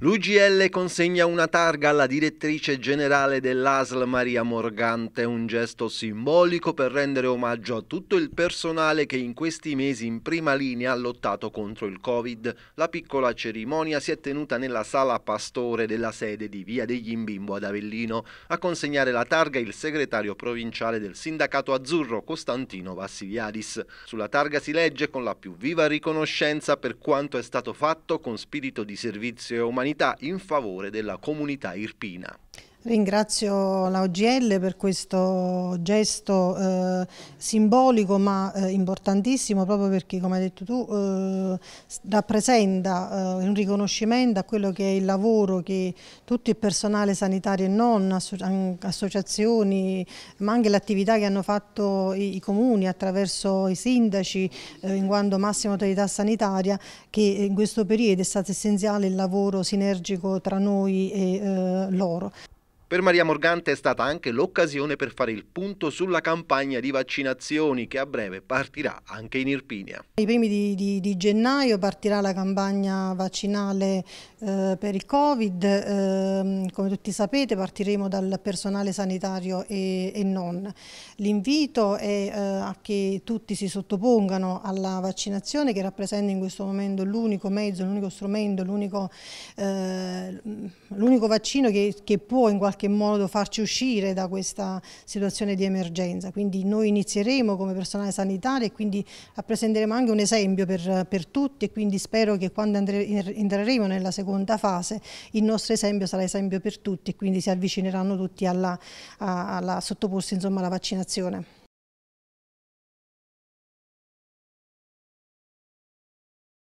L'UGL consegna una targa alla direttrice generale dell'ASL Maria Morgante, un gesto simbolico per rendere omaggio a tutto il personale che in questi mesi in prima linea ha lottato contro il Covid. La piccola cerimonia si è tenuta nella sala pastore della sede di Via degli Imbimbo ad Avellino. A consegnare la targa il segretario provinciale del sindacato azzurro Costantino Vassiliadis. Sulla targa si legge con la più viva riconoscenza per quanto è stato fatto con spirito di servizio e umanità dell'umanità in favore della comunità irpina. Ringrazio la OGL per questo gesto eh, simbolico ma eh, importantissimo proprio perché come hai detto tu eh, rappresenta eh, un riconoscimento a quello che è il lavoro che tutto il personale sanitario e non, associazioni ma anche l'attività che hanno fatto i, i, comuni attraverso i sindaci eh, in quanto massima autorità sanitaria che in questo periodo è stato essenziale il lavoro sinergico tra noi e eh, loro. Per Maria Morgante è stata anche l'occasione per fare il punto sulla campagna di vaccinazioni che a breve partirà anche in Irpinia. I primi di, di, di gennaio partirà la campagna vaccinale eh, per il Covid, eh, come tutti sapete partiremo dal personale sanitario e, e non. L'invito è eh, a che tutti si sottopongano alla vaccinazione che rappresenta in questo momento l'unico mezzo, l'unico strumento, l'unico eh, vaccino che, che può in qualche modo qualche modo farci uscire da questa situazione di emergenza. Quindi noi inizieremo come personale sanitario e quindi rappresenteremo anche un esempio per, per tutti e quindi spero che quando entreremo nella seconda fase il nostro esempio sarà esempio per tutti e quindi si avvicineranno tutti alla, alla sottoporsi insomma, alla vaccinazione.